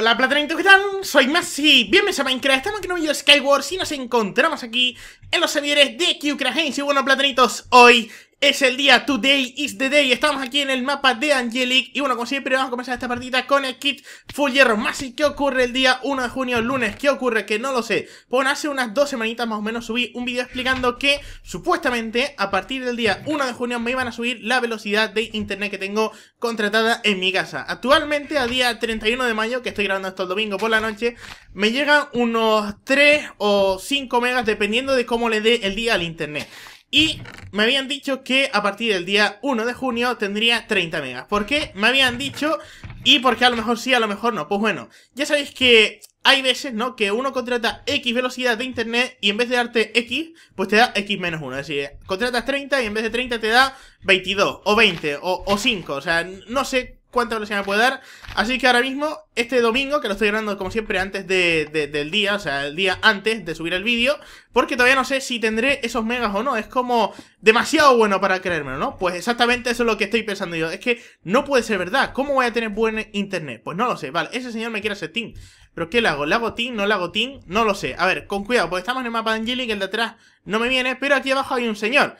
Hola platanitos, ¿qué tal? Soy Messi, bienvenidos a Minecraft, estamos aquí en un video de Skyward y nos encontramos aquí en los servidores de QCraft Y bueno platanitos, hoy es el día, today is the day Estamos aquí en el mapa de Angelic Y bueno, como siempre vamos a comenzar esta partida con el kit Full hierro más y qué ocurre el día 1 de junio, lunes, qué ocurre, que no lo sé Bueno, hace unas dos semanitas más o menos subí un vídeo explicando que Supuestamente a partir del día 1 de junio me iban a subir la velocidad de internet que tengo contratada en mi casa Actualmente a día 31 de mayo, que estoy grabando esto el domingo por la noche Me llegan unos 3 o 5 megas dependiendo de cómo le dé el día al internet y me habían dicho que a partir del día 1 de junio tendría 30 megas. ¿Por qué? Me habían dicho y porque a lo mejor sí, a lo mejor no. Pues bueno, ya sabéis que hay veces, ¿no? Que uno contrata X velocidad de internet y en vez de darte X, pues te da X menos 1. Es decir, contratas 30 y en vez de 30 te da 22 o 20 o, o 5. O sea, no sé cuánta velocidad me puede dar. Así que ahora mismo, este domingo, que lo estoy grabando como siempre antes de, del día, o sea, el día antes de subir el vídeo, porque todavía no sé si tendré esos megas o no. Es como demasiado bueno para creérmelo, ¿no? Pues exactamente eso es lo que estoy pensando yo. Es que no puede ser verdad. ¿Cómo voy a tener buen internet? Pues no lo sé. Vale, ese señor me quiere hacer team. ¿Pero qué le hago? ¿Le hago team? ¿No le hago team? No lo sé. A ver, con cuidado, porque estamos en el mapa de Angelic, el de atrás no me viene, pero aquí abajo hay un señor.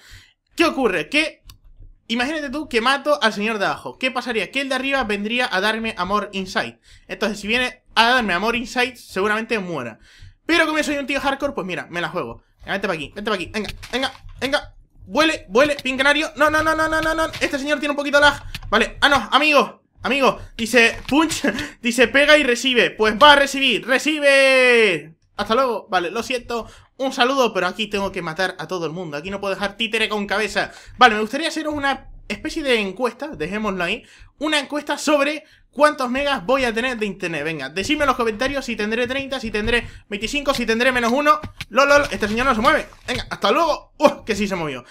¿Qué ocurre? Que Imagínate tú que mato al señor de abajo. ¿Qué pasaría? Que el de arriba vendría a darme amor inside. Entonces, si viene a darme amor inside, seguramente muera. Pero como yo soy un tío hardcore, pues mira, me la juego. Vente para aquí, vente para aquí. Venga, venga, venga. Vuele, vuele, pin No, no, no, no, no, no, no. Este señor tiene un poquito de lag. Vale, ah, no, amigo. Amigo, dice punch, dice pega y recibe. Pues va a recibir, recibe. Hasta luego. Vale, lo siento un saludo, pero aquí tengo que matar a todo el mundo. Aquí no puedo dejar títere con cabeza. Vale, me gustaría haceros una especie de encuesta, dejémoslo ahí. Una encuesta sobre cuántos megas voy a tener de internet. Venga, decidme en los comentarios si tendré 30, si tendré 25, si tendré menos uno. Lolol, este señor no se mueve. Venga, hasta luego. Uf, uh, que sí se movió.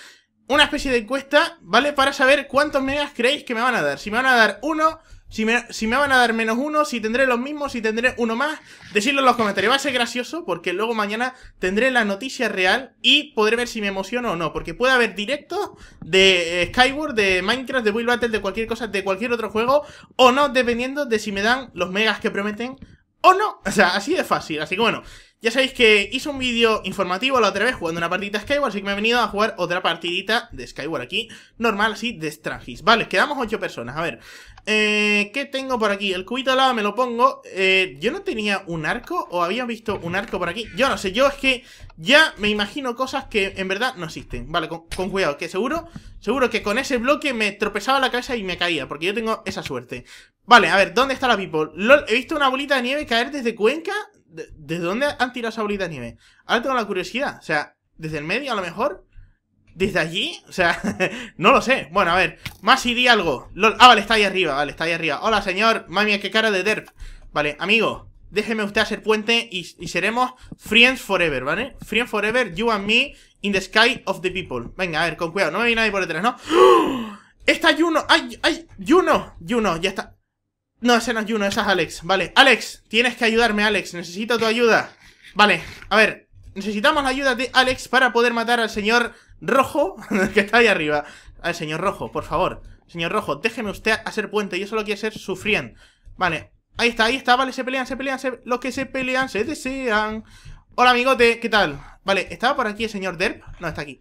Una especie de encuesta, ¿vale? Para saber cuántos megas creéis que me van a dar. Si me van a dar uno... Si me, si me, van a dar menos uno, si tendré los mismos, si tendré uno más, decidlo en los comentarios. Va a ser gracioso porque luego mañana tendré la noticia real y podré ver si me emociono o no. Porque puede haber directos de eh, Skyward, de Minecraft, de Will Battle, de cualquier cosa, de cualquier otro juego o no, dependiendo de si me dan los megas que prometen o no. O sea, así de fácil. Así que bueno, ya sabéis que hice un vídeo informativo la otra vez jugando una partidita de Skyward, así que me he venido a jugar otra partidita de Skyward aquí, normal, así, de Strangis. Vale, quedamos ocho personas, a ver. Eh, ¿Qué tengo por aquí? El cubito al lado me lo pongo. Eh, ¿Yo no tenía un arco? ¿O había visto un arco por aquí? Yo no sé, yo es que ya me imagino cosas que en verdad no existen. Vale, con, cuidado, que seguro, seguro que con ese bloque me tropezaba la cabeza y me caía, porque yo tengo esa suerte. Vale, a ver, ¿dónde está la people? LOL, he visto una bolita de nieve caer desde Cuenca ¿Desde dónde han tirado esa bolita de nieve? Ahora tengo la curiosidad. O sea, desde el medio a lo mejor. ¿Desde allí? O sea, no lo sé. Bueno, a ver. Más di algo. Ah, vale, está ahí arriba. Vale, está ahí arriba. Hola, señor. Mami, qué cara de derp. Vale, amigo. Déjeme usted hacer puente y, seremos friends forever, ¿vale? Friends forever, you and me, in the sky of the people. Venga, a ver, con cuidado. No me viene nadie por detrás, ¿no? ¡Está Juno! ¡Ay, ay! ¡Juno! ¡Juno! Ya está. No, ese no es Juno, esa es Alex. Vale, Alex, tienes que ayudarme, Alex. Necesito tu ayuda. Vale, a ver. Necesitamos la ayuda de Alex para poder matar al señor rojo que está ahí arriba. Al señor rojo, por favor. Señor rojo, déjeme usted hacer puente. Yo solo quiero ser sufrían. Vale, ahí está, ahí está. Vale, se pelean, se pelean. Se... Los que se pelean se desean. Hola, amigote, ¿qué tal? Vale, ¿estaba por aquí el señor Derp? No, está aquí.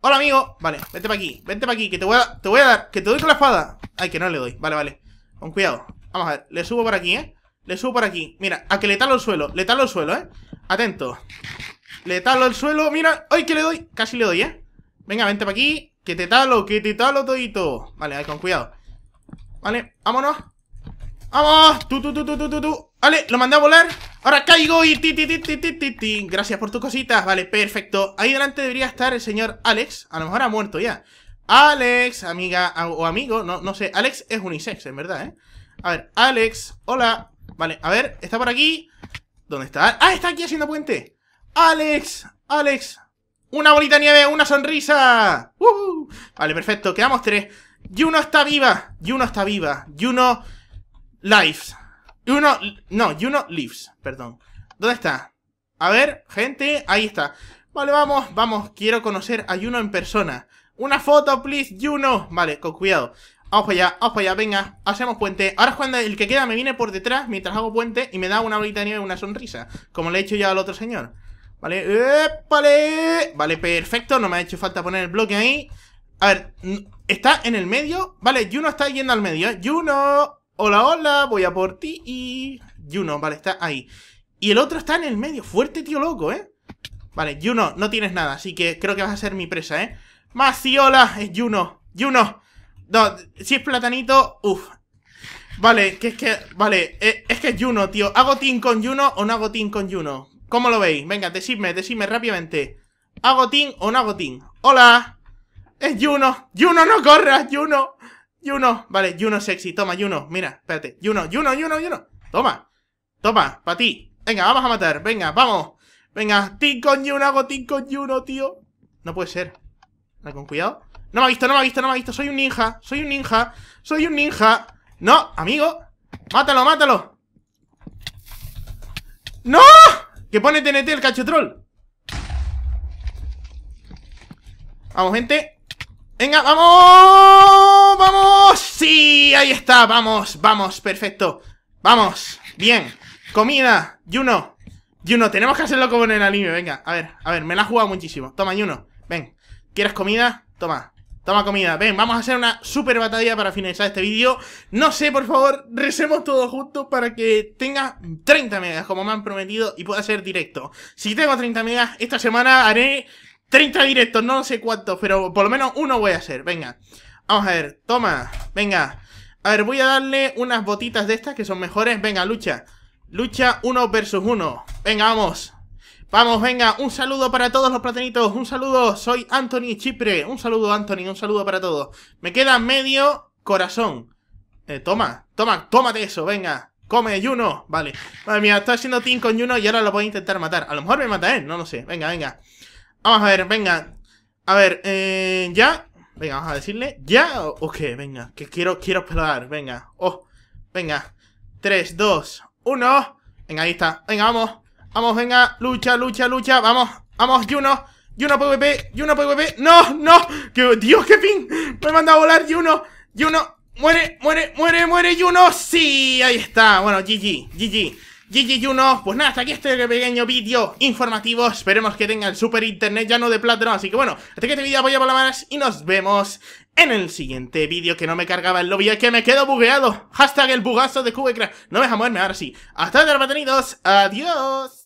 Hola, amigo. Vale, vente para aquí, vente para aquí, que te voy, a, te voy a dar, que te doy con la espada. Ay, que no le doy. Vale, vale. Con cuidado. Vamos a ver, le subo por aquí, ¿eh? Le subo por aquí. Mira, a que le talo el suelo. Le talo el suelo, ¿eh? Atento. Le talo el suelo. Mira, ¡ay, que le doy! Casi le doy, ¿eh? Venga, vente para aquí. Que te talo, que te talo todito. Vale, ahí, con cuidado. Vale, vámonos. ¡Vamos! ¡Tú, tú, tú, tú, tú, tú, tú! Vale, lo mandé a volar. Ahora caigo y ti, ti, ti, ti, ti, ti, Gracias por tus cositas. Vale, perfecto. Ahí delante debería estar el señor Alex. A lo mejor ha muerto ya. Alex, amiga o amigo, no, no sé. Alex es unisex, en verdad, ¿eh? A ver, Alex, hola. Vale, a ver, está por aquí. ¿Dónde está? ¡Ah, está aquí haciendo puente! ¡Alex! ¡Alex! ¡Una bolita de nieve! ¡Una sonrisa! ¡Uh! Vale, perfecto, quedamos tres. Juno está viva. Juno está viva. Juno lives. Juno... No, Juno lives, perdón. ¿Dónde está? A ver, gente, ahí está. Vale, vamos, vamos. Quiero conocer a Juno en persona. Una foto, please, Juno. Vale, con cuidado. Vamos para allá, vamos para allá, venga, hacemos puente Ahora es cuando el que queda me viene por detrás mientras hago puente Y me da una bolita de nieve y una sonrisa Como le he hecho ya al otro señor Vale, vale Vale, perfecto, no me ha hecho falta poner el bloque ahí A ver, está en el medio Vale, Juno está yendo al medio Juno, hola, hola, voy a por ti y... Juno, vale, está ahí Y el otro está en el medio, fuerte tío loco, ¿eh? Vale, Juno, no tienes nada, así que creo que vas a ser mi presa, ¿eh? Maciola, es Juno, Juno no, si es platanito, uff. Vale, que es que. Vale, eh, es que es Juno, tío. ¿Hago team con Juno o no hago team con Juno? ¿Cómo lo veis? Venga, decidme, decidme rápidamente. ¿Hago team o no hago team? ¡Hola! ¡Es Juno! ¡Juno, no corras! ¡Juno! ¡Juno! Vale, Juno sexy. Toma, Juno. Mira, espérate. Juno, Juno, Juno, Juno. Toma. Toma, para ti. Venga, vamos a matar. Venga, vamos. Venga, team con Juno, hago team con Juno, tío. No puede ser. con cuidado. No me ha visto, no me ha visto, no me ha visto. Soy un ninja, soy un ninja, soy un ninja. No, amigo. Mátalo, mátalo. ¡No! Que pone TNT el troll? Vamos, gente. Venga, vamos. Vamos. Sí, ahí está. Vamos, vamos. Perfecto. Vamos. Bien. Comida. Juno. Juno, tenemos que hacerlo como en el anime. Venga, a ver, a ver. Me la ha jugado muchísimo. Toma, Juno. Ven. ¿Quieres comida? Toma. Toma comida, ven, vamos a hacer una super batalla para finalizar este vídeo. No sé, por favor, recemos todo juntos para que tenga 30 megas, como me han prometido, y pueda ser directo. Si tengo 30 megas, esta semana haré 30 directos, no sé cuántos, pero por lo menos uno voy a hacer. Venga, vamos a ver, toma, venga. A ver, voy a darle unas botitas de estas que son mejores. Venga, lucha. Lucha uno versus uno, Venga, vamos. Vamos, venga, un saludo para todos los platanitos, un saludo, soy Anthony Chipre, un saludo Anthony, un saludo para todos. Me queda medio corazón. Eh, toma, toma, tómate eso, venga, come Juno, vale. Madre mía, estoy haciendo team con Juno y ahora lo voy a intentar matar. A lo mejor me mata él, no lo sé, venga, venga. Vamos a ver, venga, a ver, eh, ya, venga, vamos a decirle, ya, ok, venga, que quiero, quiero explorar, venga, oh, venga, 3, 2, 1, venga, ahí está, venga, vamos. Vamos, venga, lucha, lucha, lucha Vamos, vamos, Juno Juno PvP, Juno PvP ¡No, no! ¡Que, Dios, qué fin! Me manda a volar Juno Juno, muere, muere, muere, muere Juno ¡Sí! Ahí está, bueno, GG, GG GG Juno, pues nada, hasta aquí este pequeño vídeo informativo Esperemos que tenga el super internet ya no de plátano Así que bueno, hasta que este vídeo apoya por manos Y nos vemos en el siguiente vídeo Que no me cargaba el lobby, es que me quedo bugueado Hashtag el bugazo de No me deja moverme, ahora sí Hasta luego, adiós